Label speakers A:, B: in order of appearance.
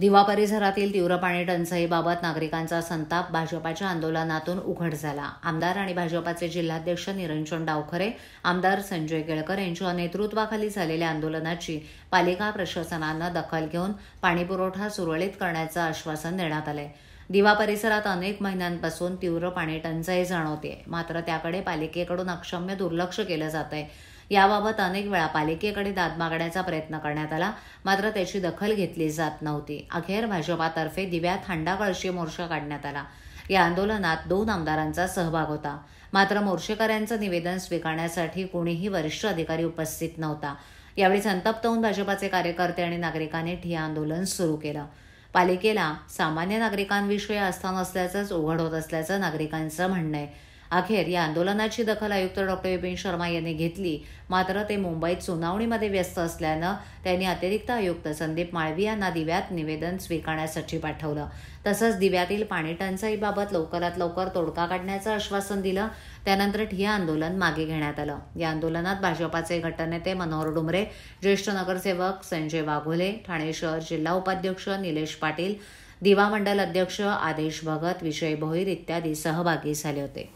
A: दिवा परिसरातील तीव्र पाणी टंचाईबाबत नागरिकांचा संताप भाजपाच्या आंदोलनातून उघड झाला आमदार आणि भाजपाचे जिल्हाध्यक्ष निरंजन डावखरे आमदार संजय केळकर यांच्या नेतृत्वाखाली झालेल्या आंदोलनाची पालिका प्रशासनानं दखल घेऊन पाणीपुरवठा सुरळीत करण्याचं आश्वासन देण्यात आलं दिवा परिसरात अनेक महिन्यांपासून तीव्र पाणी टंचाई जाणवते मात्र त्याकडे पालिकेकडून अक्षम्य दुर्लक्ष केलं जात आहे याबाबत अनेक वेळा पालिकेकडे दाद मागण्याचा प्रयत्न करण्यात आला मात्र त्याची दखल घेतली जात नव्हती अखेर भाजपातर्फे दिव्यात हांडा मोर्चा काढण्यात आला या आंदोलनात दोन आमदारांचा सहभाग होता मात्र मोर्चेकऱ्यांचं निवेदन स्वीकारण्यासाठी कोणीही वरिष्ठ अधिकारी उपस्थित नव्हता यावेळी संतप्त होऊन भाजपाचे कार्यकर्ते आणि नागरिकांनी ठिया आंदोलन सुरू केलं पालिकेला सामान्य नागरिकांविषयी आस्था नसल्याचंच उघड होत असल्याचं नागरिकांचं म्हणणं आहे अखेर या आंदोलनाची दखल आयुक्त डॉक्टर विपिन शर्मा यांनी घेतली मात्र ते मुंबईत सुनावणीमध्ये व्यस्त असल्यानं त्यांनी अतिरिक्त आयुक्त संदीप माळवी यांना दिव्यात निवेदन स्वीकारण्यासाठी पाठवलं तसंच दिव्यातील पाणीटंचाईबाबत लवकरात लवकर तोडका काढण्याचं आश्वासन दिलं त्यानंतर हे आंदोलन मागे घेण्यात आलं या आंदोलनात भाजपाचे गटनेते मनोहर डुमरे ज्येष्ठ नगरसेवक संजय वाघोले ठाणे शहर जिल्हा उपाध्यक्ष निलेश पाटील दिवा मंडल अध्यक्ष आदेश भगत विजय भोईर इत्यादी सहभागी झाले होते